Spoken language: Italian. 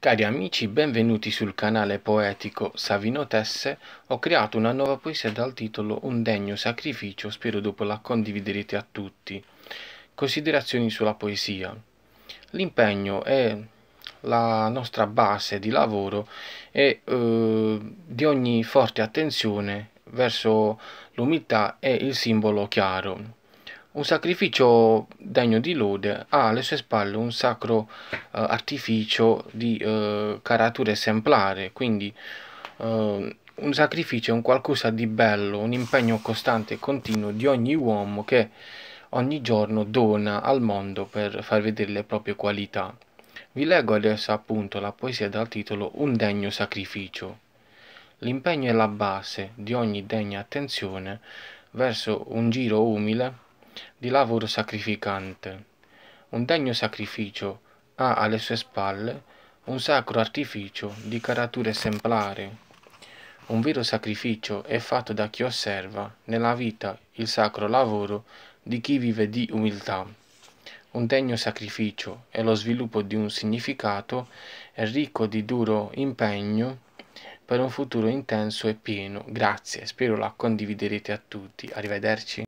Cari amici, benvenuti sul canale poetico Savino Tesse. Ho creato una nuova poesia dal titolo Un degno sacrificio, spero dopo la condividerete a tutti. Considerazioni sulla poesia. L'impegno è la nostra base di lavoro e eh, di ogni forte attenzione verso l'umiltà è il simbolo chiaro un sacrificio degno di lode, ha alle sue spalle un sacro eh, artificio di eh, caratura esemplare, quindi eh, un sacrificio è un qualcosa di bello, un impegno costante e continuo di ogni uomo che ogni giorno dona al mondo per far vedere le proprie qualità. Vi leggo adesso appunto la poesia dal titolo Un degno sacrificio. L'impegno è la base di ogni degna attenzione verso un giro umile di lavoro sacrificante. Un degno sacrificio ha alle sue spalle un sacro artificio di caratura esemplare. Un vero sacrificio è fatto da chi osserva nella vita il sacro lavoro di chi vive di umiltà. Un degno sacrificio è lo sviluppo di un significato ricco di duro impegno per un futuro intenso e pieno. Grazie, spero la condividerete a tutti. Arrivederci.